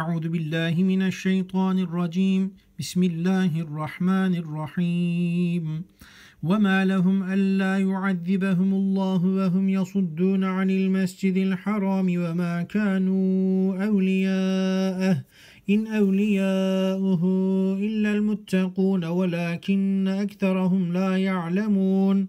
أعوذ بالله من الشيطان الرجيم بسم الله الرحمن الرحيم وما لهم ألا يعذبهم الله وهم يصدون عن المسجد الحرام وما كانوا أولياءه إن أولياؤه إلا المتقون ولكن أكثرهم لا يعلمون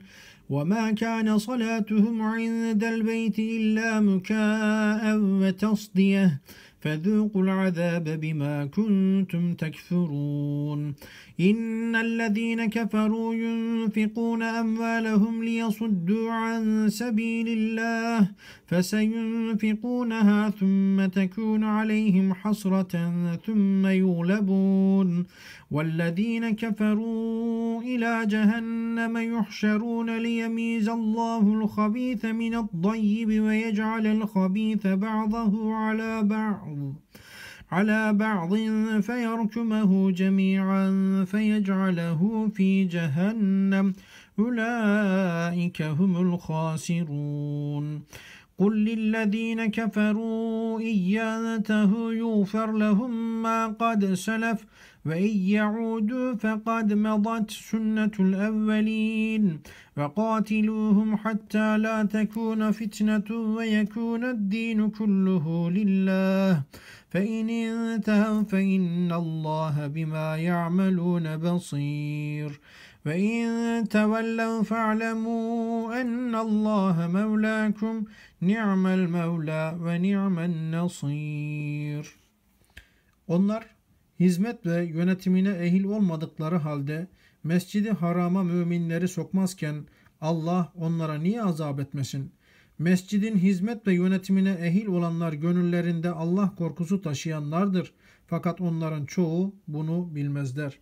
وما كان صلاتهم عند البيت إلا مكاء وتصديه فذوقوا العذاب بما كنتم تكفرون إن الذين كفروا ينفقون أموالهم ليصدوا عن سبيل الله فسينفقونها ثم تكون عليهم حسرة ثم يغلبون والذين كفروا إلى جهنم يحشرون ليميز الله الخبيث من الضيب ويجعل الخبيث بعضه على بعض الأرض على بعض فيركمه جميعا فيجعله في جهنم أولئك هم الخاسرون قل للذين كفروا إن ينتهوا يغفر لهم ما قد سلف وإن يعودوا فقد مضت سنة الأولين وقاتلوهم حتى لا تكون فتنة ويكون الدين كله لله فإن انتهوا فإن الله بما يعملون بصير وإن تولوا فاعلموا أن الله مولاكم نعم المولى ve ni'men nasir. Onlar hizmet ve yönetimine ehil olmadıkları halde mescidi harama müminleri sokmazken Allah onlara niye azap etmesin?'' Mescidin hizmet ve yönetimine ehil olanlar gönüllerinde Allah korkusu taşıyanlardır. Fakat onların çoğu bunu bilmezler.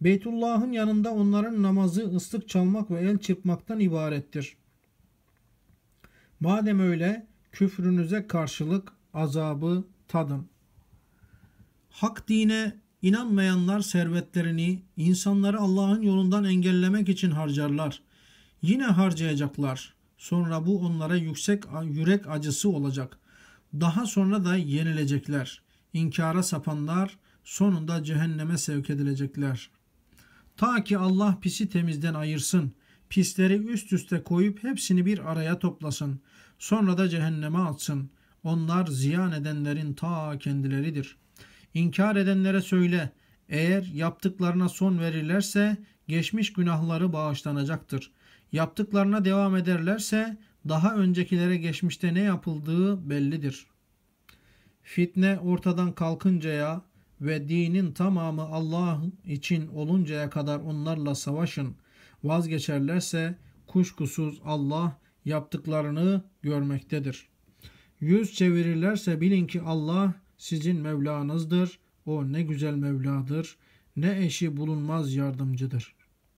Beytullah'ın yanında onların namazı ıslık çalmak ve el çırpmaktan ibarettir. Madem öyle küfrünüze karşılık azabı tadın. Hak dine inanmayanlar servetlerini insanları Allah'ın yolundan engellemek için harcarlar. Yine harcayacaklar. Sonra bu onlara yüksek yürek acısı olacak. Daha sonra da yenilecekler. İnkara sapanlar sonunda cehenneme sevk edilecekler. Ta ki Allah pisi temizden ayırsın. Pisleri üst üste koyup hepsini bir araya toplasın. Sonra da cehenneme atsın. Onlar ziyan edenlerin ta kendileridir. İnkar edenlere söyle, eğer yaptıklarına son verirlerse geçmiş günahları bağışlanacaktır.'' Yaptıklarına devam ederlerse daha öncekilere geçmişte ne yapıldığı bellidir. Fitne ortadan kalkıncaya ve dinin tamamı Allah için oluncaya kadar onlarla savaşın. Vazgeçerlerse kuşkusuz Allah yaptıklarını görmektedir. Yüz çevirirlerse bilin ki Allah sizin Mevlanızdır. O ne güzel Mevladır, ne eşi bulunmaz yardımcıdır.''